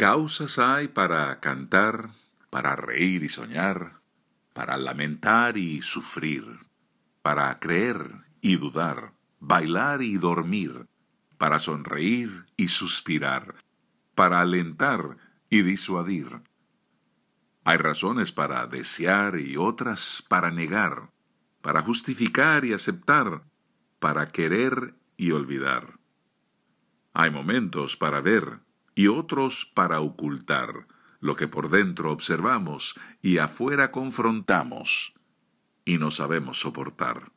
Causas hay para cantar, para reír y soñar, para lamentar y sufrir, para creer y dudar, bailar y dormir, para sonreír y suspirar, para alentar y disuadir. Hay razones para desear y otras para negar, para justificar y aceptar, para querer y olvidar. Hay momentos para ver, y otros para ocultar lo que por dentro observamos y afuera confrontamos y no sabemos soportar.